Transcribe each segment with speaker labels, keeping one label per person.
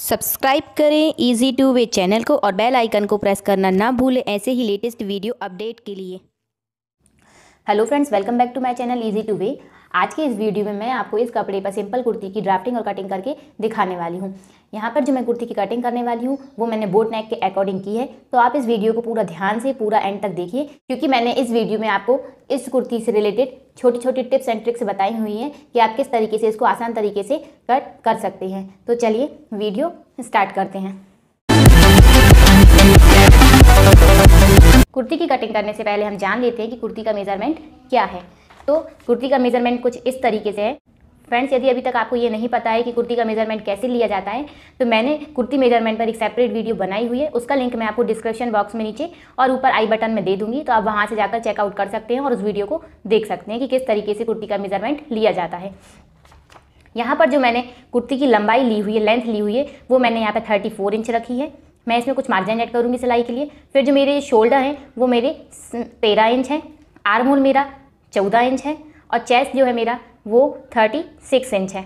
Speaker 1: subscribe करें easy to way channel को और बेल आइकन को प्रेस करना ना भूलें ऐसे ही लेटेस्ट वीडियो अपडेट के लिए hello friends welcome back to my channel easy to way आज के इस वीडियो में मैं आपको इस कपड़े पर सिंपल कुर्ती की ड्राफ्टिंग और कटिंग करके दिखाने वाली हूँ यहाँ पर जो मैं कुर्ती की कटिंग करने वाली हूँ वो मैंने बोट नेक के अकॉर्डिंग की है तो आप इस वीडियो को पूरा ध्यान से पूरा एंड तक देखिए क्योंकि मैंने इस वीडियो में आपको इस कुर्ती से रिलेटेड छोटी छोटी टिप्स एंड ट्रिक्स बताई हुई हैं कि आप किस तरीके से इसको आसान तरीके से कट कर सकते हैं तो चलिए वीडियो स्टार्ट करते हैं कुर्ती की कटिंग करने से पहले हम जान लेते हैं कि कुर्ती का मेजरमेंट क्या है तो कुर्ती का मेज़रमेंट कुछ इस तरीके से है फ्रेंड्स यदि अभी तक आपको ये नहीं पता है कि कुर्ती का मेजरमेंट कैसे लिया जाता है तो मैंने कुर्ती मेजरमेंट पर एक सेपरेट वीडियो बनाई हुई है उसका लिंक मैं आपको डिस्क्रिप्शन बॉक्स में नीचे और ऊपर आई बटन में दे दूंगी तो आप वहाँ से जाकर चेकआउट कर सकते हैं और उस वीडियो को देख सकते हैं कि किस तरीके से कुर्ती का मेजरमेंट लिया जाता है यहाँ पर जो मैंने कुर्ती की लंबाई ली हुई है लेंथ ली हुई है वो मैंने यहाँ पर थर्टी फोर इंच रखी है मैं इसमें कुछ मार्जिन ऐड करूँगी सिलाई के लिए फिर जो मेरे शोल्डर हैं वो मेरे तेरह इंच हैं आर्म होल मेरा चौदह इंच है और चेस्ट जो है मेरा वो थर्टी सिक्स इंच है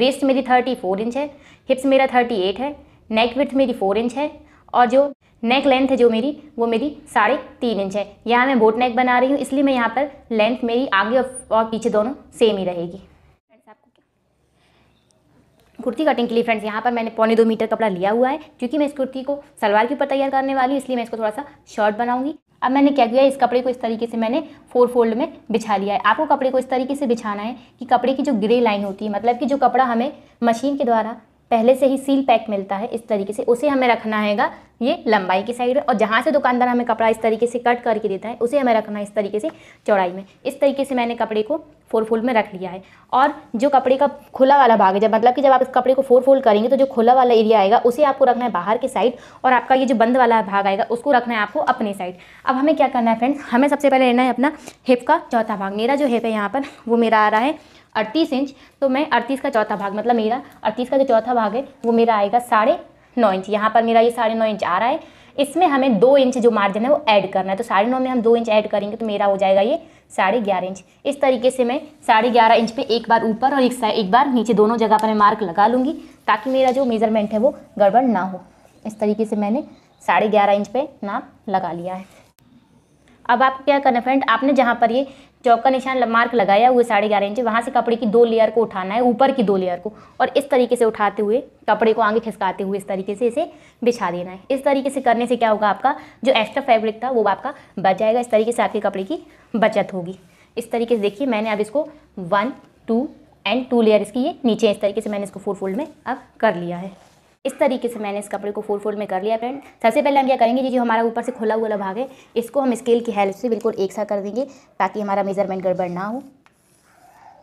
Speaker 1: वेस्ट मेरी थर्टी फोर इंच है हिप्स मेरा थर्टी एट है नेक विथ मेरी फोर इंच है और जो नेक लेंथ है जो मेरी वो मेरी साढ़े तीन इंच है यहाँ मैं बोट नेक बना रही हूँ इसलिए मैं यहाँ पर लेंथ मेरी आगे और पीछे दोनों सेम ही रहेगी कुर्ती कटिंग के लिए फ्रेंड्स यहाँ पर मैंने पौने दो मीटर कपड़ा लिया हुआ है क्योंकि मैं इस कुर्ती को सलवार के ऊपर तैयार करने वाली हूँ इसलिए मैं इसको थोड़ा सा शॉर्ट बनाऊंगी अब मैंने क्या किया इस कपड़े को इस तरीके से मैंने फोर फोल्ड में बिछा लिया है आपको कपड़े को इस तरीके से बिछाना है कि कपड़े की जो ग्रे लाइन होती है मतलब कि जो कपड़ा हमें मशीन के द्वारा पहले से ही सील पैक मिलता है इस तरीके से उसे हमें रखना हैगा ये लंबाई की साइड में और जहाँ से दुकानदार हमें कपड़ा इस तरीके से कट करके देता है उसे हमें रखना है इस तरीके से चौड़ाई में इस तरीके से मैंने कपड़े को फोर फोल्ड में रख लिया है और जो कपड़े का खुला वाला भाग है जब मतलब कि जब आप इस कपड़े को फोर फोल्ड करेंगे तो जो खुला वाला एरिया आएगा उसे आपको रखना है बाहर के साइड और आपका ये जो बंद वाला भाग आएगा उसको रखना है आपको अपने साइड अब हमें क्या करना है फ्रेंड्स हमें सबसे पहले लेना है अपना हिप का चौथा भाग मेरा जो हिप है यहाँ पर वो मेरा आ रहा है अड़तीस इंच तो मैं अड़तीस का चौथा भाग मतलब मेरा अड़तीस का जो चौथा भाग है वो मेरा आएगा साढ़े नौ इंच यहाँ पर मेरा ये साढ़े नौ इंच आ रहा है इसमें हमें दो इंच जो मार्जिन है वो ऐड करना है तो साढ़े नौ में हम दो इंच ऐड करेंगे तो मेरा हो जाएगा ये साढ़े ग्यारह इंच इस तरीके से मैं साढ़े ग्यारह इंच पे एक बार ऊपर और एक एक बार नीचे दोनों जगह पर मैं मार्क लगा लूँगी ताकि मेरा जो मेज़रमेंट है वो गड़बड़ ना हो इस तरीके से मैंने साढ़े ग्यारह इंच पे नाप लगा लिया है अब आपको क्या करना है फ्रेंड आपने जहाँ पर ये चौक का निशान मार्क लगाया हुआ साढ़े ग्यारह इंच वहाँ से कपड़े की दो लेयर को उठाना है ऊपर की दो लेयर को और इस तरीके से उठाते हुए कपड़े को आगे खिसकाते हुए इस तरीके से इसे बिछा देना है इस तरीके से करने से क्या होगा आपका जो एक्स्ट्रा फैब्रिक था वो आपका बच जाएगा इस तरीके से आपके कपड़े की बचत होगी इस तरीके से देखिए मैंने अब इसको one two and two layer इसकी ये नीचे इस तरीके से मैंने इसको फोर फोल्ड में अब कर लिया है इस तरीके से मैंने इस कपड़े को फोर फोल्ड में कर लिया फ्रेंड सबसे पहले हम क्या करेंगे जी जो हमारा ऊपर से खुला हुआ भाग है इसको हम स्केल की हेल्प से बिल्कुल एक सा कर देंगे ताकि हमारा मेज़रमेंट गड़बड़ ना हो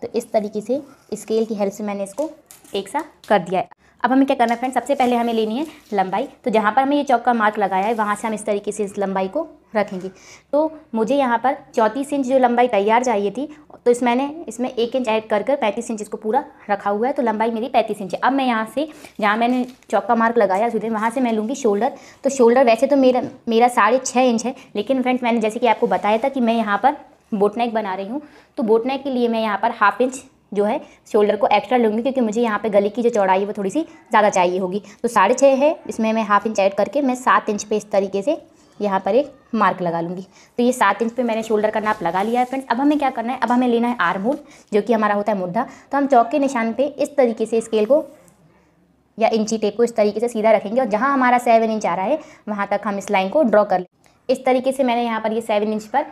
Speaker 1: तो इस तरीके से स्केल की हेल्प से मैंने इसको एक सा कर दिया है अब हमें क्या करना है फ्रेंड सबसे पहले हमें लेनी है लंबाई तो जहाँ पर हमें ये चौक का मार्क लगाया है वहाँ से हम इस तरीके से इस लंबाई को रखेंगे तो मुझे यहाँ पर चौंतीस इंच जो लंबाई तैयार चाहिए थी तो इस मैंने इसमें एक इंच ऐड कर कर पैंतीस इंच इसको पूरा रखा हुआ है तो लंबाई मेरी पैंतीस इंच है अब मैं यहाँ से जहाँ मैंने चौक का मार्क लगाया सुधीर वहाँ से मैं लूँगी शोल्डर तो शोल्डर वैसे तो मेरा मेरा साढ़े छः इंच है लेकिन फ्रेंड्स मैंने जैसे कि आपको बताया था कि मैं यहाँ पर बोटनेक बना रही हूँ तो बोटनेक के लिए मैं यहाँ पर हाफ इंच जो है शोल्डर को एक्स्ट्रा लूँगी क्योंकि मुझे यहाँ पे गले की जो चौड़ाई है वो थोड़ी सी ज़्यादा चाहिए होगी तो साढ़े छः है इसमें मैं हाफ इंच ऐड करके मैं सात इंच पे इस तरीके से यहाँ पर एक मार्क लगा लूँगी तो ये सात इंच पे मैंने शोल्डर का नाप लगा लिया है फ्रेंड्स अब हमें क्या करना है अब हमें लेना है आर मोड जो कि हमारा होता है मुद्दा तो हम चौक के निशान पर इस तरीके से स्केल को या इंची टेप को इस तरीके से सीधा रखेंगे और जहाँ हमारा सेवन इंच आ रहा है वहाँ तक हम इस लाइन को ड्रॉ कर लें इस तरीके से मैंने यहाँ पर ये सेवन इंच पर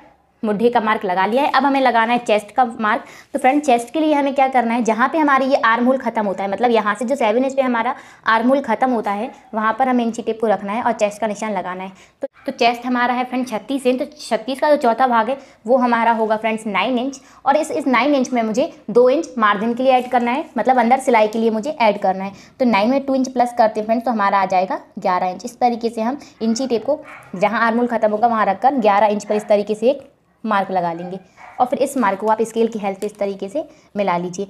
Speaker 1: मुड्ढे का मार्क लगा लिया है अब हमें लगाना है चेस्ट का मार्क तो फ्रेंड चेस्ट के लिए हमें क्या करना है जहाँ पे हमारी ये आर्म होल खत्म होता है मतलब यहाँ से जो सेवन इंच पे हमारा आर्म होल खत्म होता है वहाँ पर हमें इंची टेप को रखना है और चेस्ट का निशान लगाना है तो, तो चेस्ट हमारा है फ्रेंड छत्तीस इंच तो छत्तीस का जो चौथा भाग है वो हमारा होगा फ्रेंड्स नाइन इंच और इस इस नाइन इंच में मुझे दो इंच मार्जिन के लिए ऐड करना है मतलब अंदर सिलाई के लिए मुझे ऐड करना है तो नाइन में टू इंच प्लस करते हैं फ्रेंड्स तो हमारा आ जाएगा ग्यारह इंच इस तरीके से हम इंची टेप को जहाँ आर्मूल खत्म होगा वहाँ रखकर ग्यारह इंच पर इस तरीके से एक मार्क लगा लेंगे और फिर इस मार्क को आप स्केल की हेल्प इस तरीके से मिला लीजिए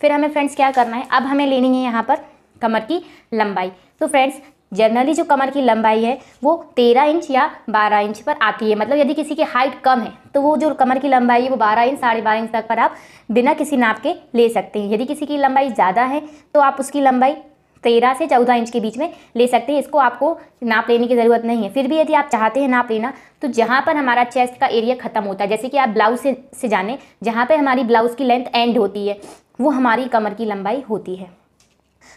Speaker 1: फिर हमें फ्रेंड्स क्या करना है अब हमें लेनी है यहाँ पर कमर की लंबाई तो फ्रेंड्स जनरली जो कमर की लंबाई है वो तेरह इंच या बारह इंच पर आती है मतलब यदि किसी की हाइट कम है तो वो जो कमर की लंबाई है वो बारह इंच साढ़े बारह इंच तक पर आप बिना किसी नाप के ले सकते हैं यदि किसी की लंबाई ज़्यादा है तो आप उसकी लंबाई तेरह से चौदह इंच के बीच में ले सकते हैं इसको आपको नाप लेने की ज़रूरत नहीं है फिर भी यदि आप चाहते हैं नाप लेना तो जहाँ पर हमारा चेस्ट का एरिया ख़त्म होता है जैसे कि आप ब्लाउज से से जाने जहाँ पर हमारी ब्लाउज़ की लेंथ एंड होती है वो हमारी कमर की लंबाई होती है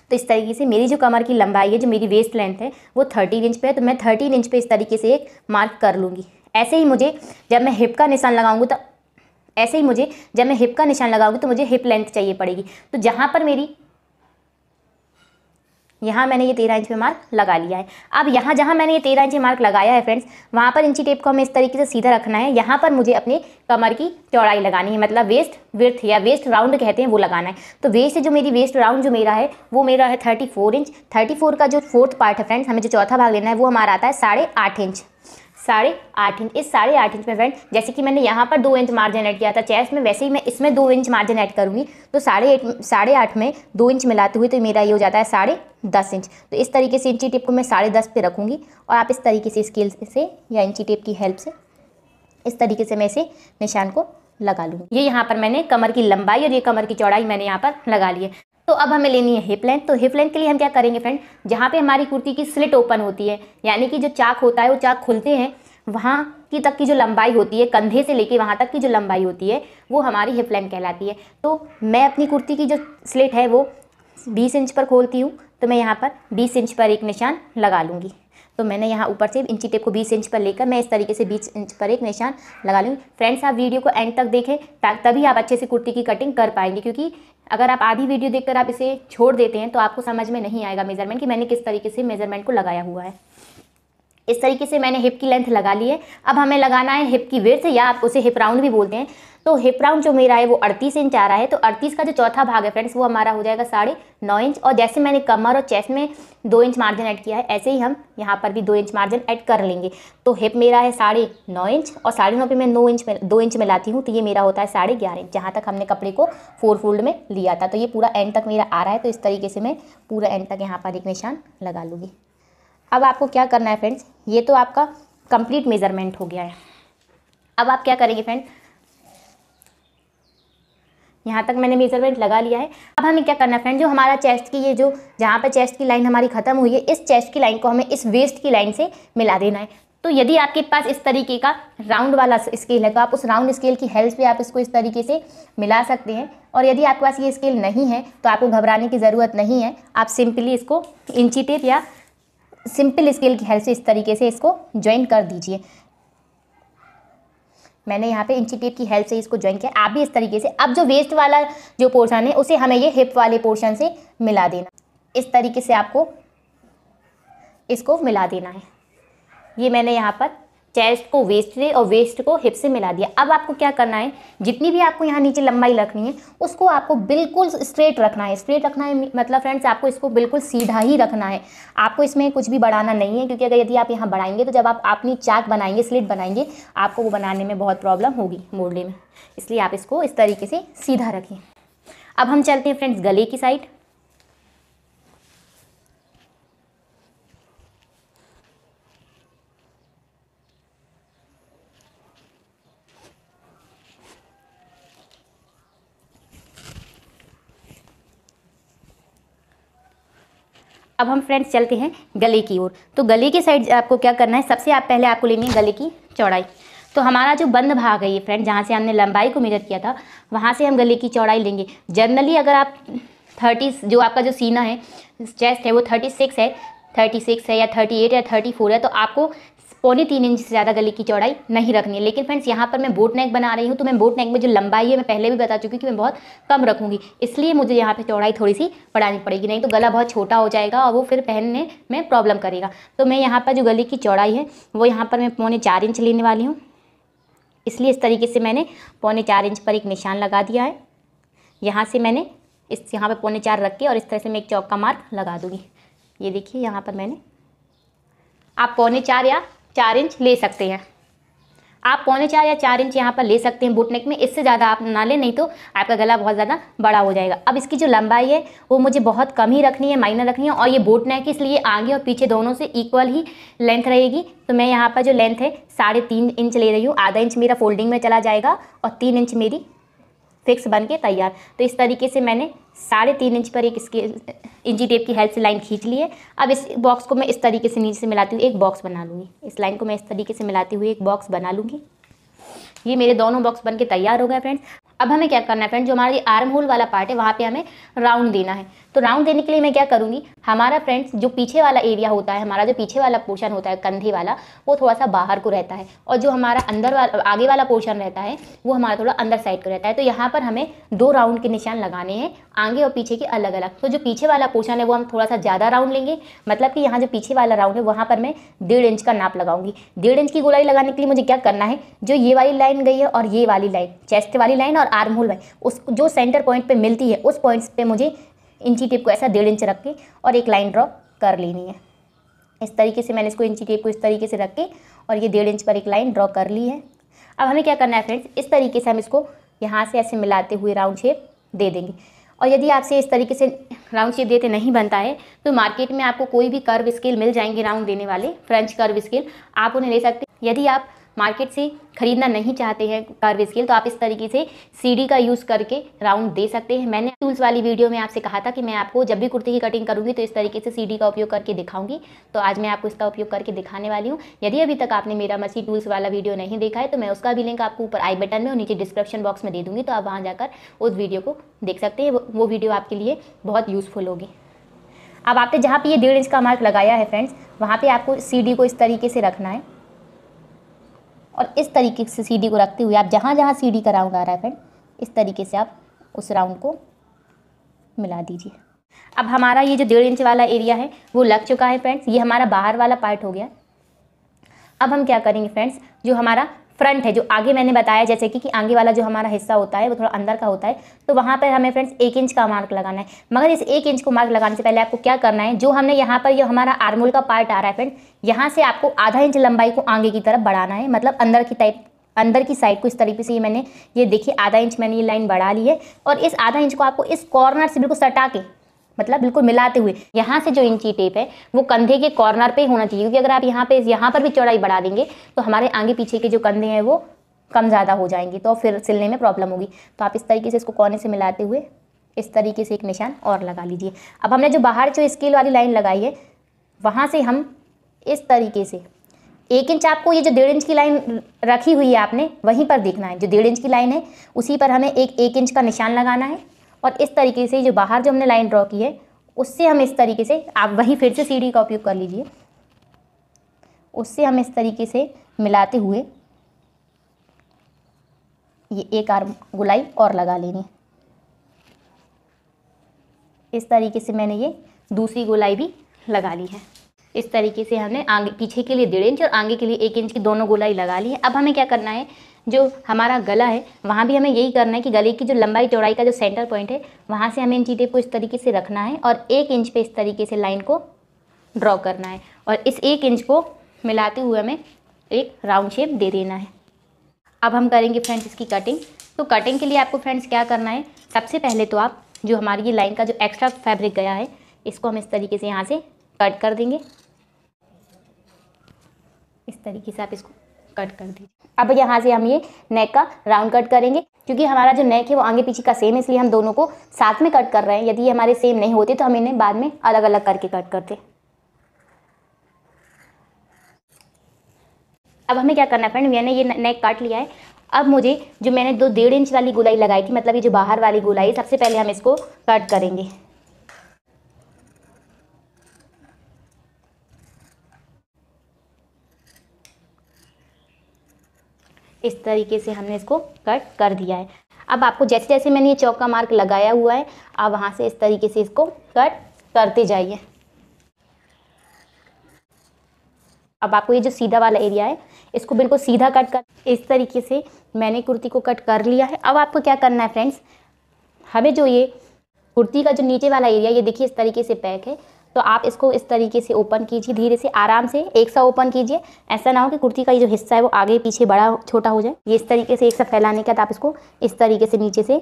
Speaker 1: तो इस तरीके से मेरी जो कमर की लंबाई है जो मेरी वेस्ट लेंथ है वो थर्टीन इंच पर है तो मैं थर्टीन इंच पर इस तरीके से एक मार्क कर लूँगी ऐसे ही मुझे जब मैं हिप का निशान लगाऊंगी तो ऐसे ही मुझे जब मैं हिप का निशान लगाऊंगी तो मुझे हिप लेंथ चाहिए पड़ेगी तो जहाँ पर मेरी यहाँ मैंने ये तेरह इंच पे मार्क लगा लिया है अब यहाँ जहाँ मैंने ये तेरह इंच मार्क लगाया है फ्रेंड्स वहाँ पर इंची टेप को हमें इस तरीके से सीधा रखना है यहाँ पर मुझे अपने कमर की चौड़ाई लगानी है मतलब वेस्ट विर्थ या वेस्ट राउंड कहते हैं वो लगाना है तो वेस्ट जो मेरी वेस्ट राउंड जो मेरा है वो मेरा है thirty four inch thirty four का जो फोर्थ पार्ट है फ्रेंड्स हमें जो चौथा भाग लेना है वो हमारा आता है साढ़े आठ इंच साढ़े आठ इंच इस साढ़े आठ इंच में फ्रेंड जैसे कि मैंने यहाँ पर दो इंच मार्जिन ऐड किया था चेस्ट में वैसे ही मैं इसमें दो इंच मार्जिन ऐड करूँगी तो साढ़े एट साढ़े आठ में दो इंच मिलाते हुए तो मेरा ये हो जाता है साढ़े दस इंच तो इस तरीके से इंची टेप को मैं साढ़े दस पे रखूँगी और आप इस तरीके से स्केल से या इंची टेप की हेल्प से इस तरीके से मैं इसे निशान को लगा लूँगी ये यहाँ पर मैंने कमर की लंबाई और ये कमर की चौड़ाई मैंने यहाँ पर लगा ली है तो अब हमें लेनी है हिप लेंथ तो हिप लेंथ के लिए हम क्या करेंगे फ्रेंड जहाँ पे हमारी कुर्ती की स्लिट ओपन होती है यानी कि जो चाक होता है वो चाक खुलते हैं वहाँ की तक की जो लंबाई होती है कंधे से लेके वहाँ तक की जो लंबाई होती है वो हमारी हिप लेंथ कहलाती है तो मैं अपनी कुर्ती की जो स्लिट है वो बीस इंच पर खोलती हूँ तो मैं यहाँ पर बीस इंच पर एक निशान लगा लूँगी तो मैंने यहाँ ऊपर से इंची टेप को 20 इंच पर लेकर मैं इस तरीके से 20 इंच पर एक निशान लगा लूँगी फ्रेंड्स आप वीडियो को एंड तक देखें तभी आप अच्छे से कुर्ती की कटिंग कर पाएंगे क्योंकि अगर आप आधी वीडियो देखकर आप इसे छोड़ देते हैं तो आपको समझ में नहीं आएगा मेजरमेंट कि मैंने किस तरीके से मेजरमेंट को लगाया हुआ है इस तरीके से मैंने हिप की लेंथ लगा ली है अब हमें लगाना है हिप की विर्थ या आप उसे हिप राउंड भी बोलते हैं तो हिप राउंड जो मेरा है वो अड़तीस इंच आ रहा है तो अड़तीस का जो चौथा भाग है फ्रेंड्स वो हमारा हो जाएगा साढ़े नौ इंच और जैसे मैंने कमर और चेस्ट में दो इंच मार्जिन ऐड किया है ऐसे ही हम यहाँ पर भी दो इंच मार्जिन ऐड कर लेंगे तो हिप मेरा है साढ़े नौ इंच और साढ़े नौ पर मैं नौ इंच में दो इंच में लाती हूँ तो ये मेरा होता है साढ़े ग्यारह इंच जहाँ तक हमने कपड़े को फोर फोल्ड में लिया था तो ये पूरा एंड तक मेरा आ रहा है तो इस तरीके से मैं पूरा एंड तक यहाँ पर एक निशान लगा लूँगी अब आपको क्या करना है फ्रेंड्स ये तो आपका कंप्लीट मेज़रमेंट हो गया है अब आप क्या करेंगे फ्रेंड यहाँ तक मैंने मेजरमेंट लगा लिया है अब हमें क्या करना है फ्रेंड जो हमारा चेस्ट की ये जो जहाँ पर चेस्ट की लाइन हमारी ख़त्म हुई है इस चेस्ट की लाइन को हमें इस वेस्ट की लाइन से मिला देना है तो यदि आपके पास इस तरीके का राउंड वाला स्केल है तो आप उस राउंड स्केल की हेल्प से आप इसको इस तरीके से मिला सकते हैं और यदि आपके पास ये स्केल नहीं है तो आपको घबराने की ज़रूरत नहीं है आप सिंपली इसको इंची टेप या सिंपल स्केल की हेल्प से इस तरीके से इसको ज्वाइन कर दीजिए मैंने यहाँ पे इंची टेप की हेल्प से इसको ज्वाइन किया आप भी इस तरीके से अब जो वेस्ट वाला जो पोर्शन है उसे हमें ये हिप वाले पोर्शन से मिला देना इस तरीके से आपको इसको मिला देना है ये मैंने यहाँ पर चेस्ट को वेस्ट से और वेस्ट को हिप से मिला दिया अब आपको क्या करना है जितनी भी आपको यहाँ नीचे लंबाई रखनी है उसको आपको बिल्कुल स्ट्रेट रखना है स्ट्रेट रखना है मतलब फ्रेंड्स आपको इसको बिल्कुल सीधा ही रखना है आपको इसमें कुछ भी बढ़ाना नहीं है क्योंकि अगर यदि आप यहाँ बढ़ाएंगे तो जब आप अपनी चाक बनाएंगे स्लिट बनाएंगे आपको वो बनाने में बहुत प्रॉब्लम होगी मोड़ने में इसलिए आप इसको इस तरीके से सीधा रखें अब हम चलते हैं फ्रेंड्स गले की साइड अब हम फ्रेंड्स चलते हैं गले की ओर तो गले की साइड आपको क्या करना है सबसे आप पहले आपको लेनी है गले की चौड़ाई तो हमारा जो बंद भाग है ये फ्रेंड जहाँ से हमने लंबाई को मेजर किया था वहाँ से हम गले की चौड़ाई लेंगे जनरली अगर आप थर्टी जो आपका जो सीना है चेस्ट है वो थर्टी सिक्स है थर्टी सिक्स है या थर्टी एट या थर्टी फोर है तो आपको पौने तीन इंच से ज़्यादा गले की चौड़ाई नहीं रखनी है लेकिन फ्रेंड्स यहाँ पर मैं बोट नेक बना रही हूँ तो मैं बोट नेक में जो लंबाई है मैं पहले भी बता चुकी हूँ कि मैं बहुत कम रखूँगी इसलिए मुझे यहाँ पर चौड़ाई थोड़ी सी बढ़ानी पड़ेगी नहीं तो गला बहुत छोटा हो जाएगा और वो फिर पहनने में प्रॉब्लम करेगा तो मैं यहाँ पर जो गले की चौड़ाई है वो यहाँ पर मैं पौने चार इंच लेने वाली हूँ इसलिए इस तरीके से मैंने पौने चार इंच पर एक निशान लगा दिया है यहाँ से मैंने इस यहाँ पर पौने चार रख के और इस तरह से मैं एक चौक का मार्क लगा दूँगी ये देखिए यहाँ पर मैंने आप पौने चार या चार इंच ले सकते हैं आप पौने चार या चार इंच यहाँ पर ले सकते हैं बूटनेक में इससे ज़्यादा आप ना लें नहीं तो आपका गला बहुत ज़्यादा बड़ा हो जाएगा अब इसकी जो लंबाई है वो मुझे बहुत कम ही रखनी है माइनर रखनी है और ये बूटनेक इसलिए आगे और पीछे दोनों से इक्वल ही लेंथ रहेगी तो मैं यहाँ पर जो लेंथ है साढ़े तीन इंच ले रही हूँ आधा इंच मेरा फोल्डिंग में चला जाएगा और तीन इंच मेरी फिक्स बन के तैयार तो इस तरीके से मैंने साढ़े तीन इंच पर एक इसके इंची टेप की हेल्प से लाइन खींच ली है अब इस बॉक्स को मैं इस तरीके से नीचे से मिलाती हुई एक बॉक्स बना लूँगी इस लाइन को मैं इस तरीके से मिलाती हुई एक बॉक्स बना लूँगी ये मेरे दोनों बॉक्स बन के तैयार हो गए फ्रेंड्स अब हमें क्या करना है फ्रेंड जो हमारा आर्म होल वाला पार्ट है वहाँ पे हमें राउंड देना है तो राउंड देने के लिए मैं क्या करूँगी हमारा फ्रेंड्स जो पीछे वाला एरिया होता है हमारा जो पीछे वाला पोर्शन होता है कंधे वाला वो थोड़ा सा बाहर को रहता है और जो हमारा अंदर वाला आगे वाला पोर्शन रहता है वो हमारा थोड़ा अंदर साइड को रहता है तो यहाँ पर हमें दो राउंड के निशान लगाने हैं आगे और पीछे के अलग अलग तो जो पीछे वाला पोर्शन है वो हम थोड़ा सा ज़्यादा राउंड लेंगे मतलब कि यहाँ जो पीछे वाला राउंड है वहाँ पर मैं डेढ़ इंच का नाप लगाऊंगी डेढ़ इंच की गोलाई लगाने के लिए मुझे क्या करना है जो ये वाली लाइन गई है और ये वाली लाइन चेस्ट वाली लाइन और आर्म होल में उस जो सेंटर पॉइंट पे मिलती है उस पॉइंट्स पे मुझे इंची टेप को ऐसा डेढ़ इंच रख के और एक लाइन ड्रॉ कर लेनी है इस तरीके से मैंने इसको इंची टेप को इस तरीके से रख के और ये डेढ़ इंच पर एक लाइन ड्रॉ कर ली है अब हमें क्या करना है फ्रेंड्स इस तरीके से हम इसको यहाँ से ऐसे मिलाते हुए राउंड शेप दे देंगे और यदि आपसे इस तरीके से राउंड शेप देते नहीं बनता है तो मार्केट में आपको कोई भी कर्व स्केल मिल जाएंगे राउंड देने वाले फ्रेंच कर्व स्केल आप उन्हें ले सकते यदि आप मार्केट से खरीदना नहीं चाहते हैं कर्व स्केल तो आप इस तरीके से सीडी का यूज़ करके राउंड दे सकते हैं मैंने टूल्स वाली वीडियो में आपसे कहा था कि मैं आपको जब भी कुर्ती की कटिंग करूँगी तो इस तरीके से सीडी का उपयोग करके दिखाऊंगी तो आज मैं आपको इसका उपयोग करके दिखाने वाली हूँ यदि अभी तक आपने मेरा मसी टूल्स वाला वीडियो नहीं देखा है तो मैं उसका भी लिंक आपको ऊपर आई बटन में और नीचे डिस्क्रिप्शन बॉक्स में दे दूँगी तो आप वहाँ जाकर उस वीडियो को देख सकते हैं वो वीडियो आपके लिए बहुत यूज़फुल होगी अब आपने जहाँ पे ये डेढ़ इंच का मार्क लगाया है फ्रेंड्स वहाँ पे आपको सीढ़ी को इस तरीके से रखना है और इस तरीके से सीढ़ी को रखते हुए आप जहाँ जहाँ सीढ़ी का राउंड आ रहा है फ्रेंड इस तरीके से आप उस राउंड को मिला दीजिए अब हमारा ये जो डेढ़ इंच वाला एरिया है वो लग चुका है फ्रेंड्स ये हमारा बाहर वाला पार्ट हो गया अब हम क्या करेंगे फ्रेंड्स जो हमारा फ्रंट है जो आगे मैंने बताया जैसे कि, कि आगे वाला जो हमारा हिस्सा होता है वो थोड़ा अंदर का होता है तो वहाँ पर हमें फ्रेंड्स एक इंच का मार्क लगाना है मगर इस एक इंच को मार्क लगाने से पहले आपको क्या करना है जो हमने यहाँ पर जो हमारा आर्मोल का पार्ट आ रहा है फ्रेंड यहाँ से आपको आधा इंच लंबाई को आगे की तरफ बढ़ाना है मतलब अंदर की टाइप अंदर की साइड को इस तरीके से ये मैंने ये देखिए आधा इंच मैंने ये लाइन बढ़ा ली है और इस आधा इंच को आपको इस कॉर्नर से बिल्कुल सटा के मतलब बिल्कुल मिलाते हुए यहाँ से जो इंची टेप है वो कंधे के कॉर्नर पे होना चाहिए क्योंकि अगर आप यहाँ पे यहाँ पर भी चौड़ाई बढ़ा देंगे तो हमारे आगे पीछे के जो कंधे हैं वो कम ज़्यादा हो जाएंगे तो फिर सिलने में प्रॉब्लम होगी तो आप इस तरीके से इसको कोने से मिलाते हुए इस तरीके से एक निशान और लगा लीजिए अब हमने जो बाहर जो स्केल वाली लाइन लगाई है वहाँ से हम इस तरीके से एक इंच आपको ये जो डेढ़ इंच की लाइन रखी हुई है आपने वहीं पर देखना है जो डेढ़ इंच की लाइन है उसी पर हमें एक एक इंच का निशान लगाना है और इस तरीके से जो बाहर जो हमने लाइन ड्रॉ की है उससे हम इस तरीके से आप वहीं फिर से सीढ़ी का उपयोग कर लीजिए उससे हम इस तरीके से मिलाते हुए ये एक आर्म गुलाई और लगा लेनी इस तरीके से मैंने ये दूसरी गुलाई भी लगा ली है इस तरीके से हमने आगे पीछे के लिए डेढ़ इंच और आगे के लिए एक इंच की दोनों गोलाई लगा ली है अब हमें क्या करना है जो हमारा गला है वहाँ भी हमें यही करना है कि गले की जो लंबाई चौड़ाई का जो सेंटर पॉइंट है वहाँ से हमें इन चीटे को इस तरीके से रखना है और एक इंच पे इस तरीके से लाइन को ड्रॉ करना है और इस एक इंच को मिलाते हुए हमें एक राउंड शेप दे देना है अब हम करेंगे फ्रेंड्स इसकी कटिंग तो कटिंग के लिए आपको फ्रेंड्स क्या करना है सबसे पहले तो आप जो हमारी ये लाइन का जो एक्स्ट्रा फैब्रिक गया है इसको हम इस तरीके से यहाँ से कट कर देंगे इस तरीके से आप इसको कट कर दीजिए अब यहाँ से हम ये नेक का राउंड कट करेंगे क्योंकि हमारा जो नेक है वो आगे पीछे का सेम है इसलिए हम दोनों को साथ में कट कर रहे हैं यदि ये हमारे सेम नहीं होते तो हम इन्हें बाद में अलग अलग करके कट करते अब हमें क्या करना है फ्रेंड मैंने ये नेक काट लिया है अब मुझे जो मैंने दो डेढ़ इंच वाली गोलाई लगाई थी मतलब ये जो बाहर वाली गोलाई सबसे पहले हम इसको कट करेंगे इस तरीके से हमने इसको कट कर दिया है अब आपको जैसे जैसे मैंने ये चौका मार्क लगाया हुआ है आप वहाँ से इस तरीके से इसको कट करते जाइए अब आपको ये जो सीधा वाला एरिया है इसको बिल्कुल सीधा कट कर इस तरीके से मैंने कुर्ती को कट कर लिया है अब आपको क्या करना है फ्रेंड्स हमें जो ये कुर्ती का जो नीचे वाला एरिया ये देखिए इस तरीके से पैक है तो आप इसको इस तरीके से ओपन कीजिए धीरे से आराम से एक सा ओपन कीजिए ऐसा ना हो कि कुर्ती का ये जो हिस्सा है वो आगे पीछे बड़ा छोटा हो जाए ये इस तरीके से एक सा फैलाने के बाद आप इसको इस तरीके से नीचे से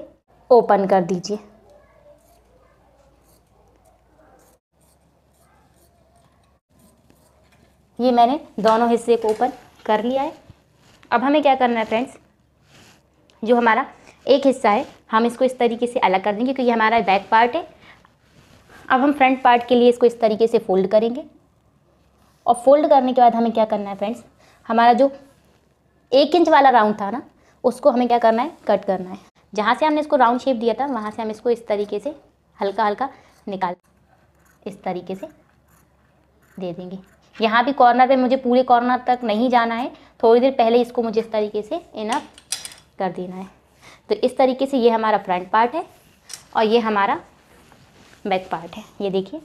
Speaker 1: ओपन कर दीजिए ये मैंने दोनों हिस्से को ओपन कर लिया है अब हमें क्या करना है फ्रेंड्स जो हमारा एक हिस्सा है हम इसको इस तरीके से अलग कर देंगे क्योंकि हमारा बैक पार्ट है अब हम फ्रंट पार्ट के लिए इसको इस तरीके से फोल्ड करेंगे और फोल्ड करने के बाद हमें क्या करना है फ्रेंड्स हमारा जो एक इंच वाला राउंड था ना उसको हमें क्या करना है कट करना है जहाँ से हमने इसको राउंड शेप दिया था वहाँ से हम इसको इस तरीके से हल्का हल्का निकाल इस तरीके से दे देंगे यहाँ भी कॉर्नर पे मुझे पूरे कॉर्नर तक नहीं जाना है थोड़ी देर पहले इसको मुझे इस तरीके से इनअप कर देना है तो इस तरीके से ये हमारा फ्रंट पार्ट है और ये हमारा बैक पार्ट है ये देखिए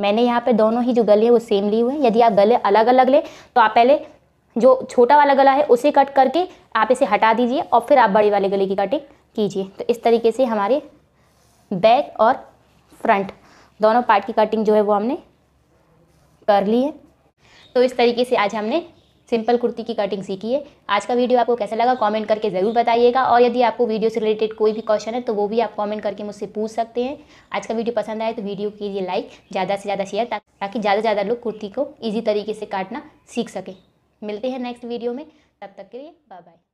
Speaker 1: मैंने यहाँ पे दोनों ही जो गले हैं वो सेम लिए हुए हैं यदि आप गले अलग अलग लें तो आप पहले जो छोटा वाला गला है उसे कट करके आप इसे हटा दीजिए और फिर आप बड़े वाले गले की कटिंग कीजिए तो इस तरीके से हमारे बैक और फ्रंट दोनों पार्ट की कटिंग जो है वो हमने कर ली है तो इस तरीके से आज हमने सिंपल कुर्ती की कटिंग सीखी है आज का वीडियो आपको कैसा लगा कमेंट करके ज़रूर बताइएगा और यदि आपको वीडियो से रिलेटेड कोई भी क्वेश्चन है तो वो भी आप कमेंट करके मुझसे पूछ सकते हैं आज का वीडियो पसंद आए तो वीडियो कीजिए लाइक ज़्यादा से ज़्यादा शेयर ताकि ज़्यादा से ज़्यादा लोग कुर्ती को ईजी तरीके से काटना सीख सकें मिलते हैं नेक्स्ट वीडियो में तब तक के लिए बाय बाय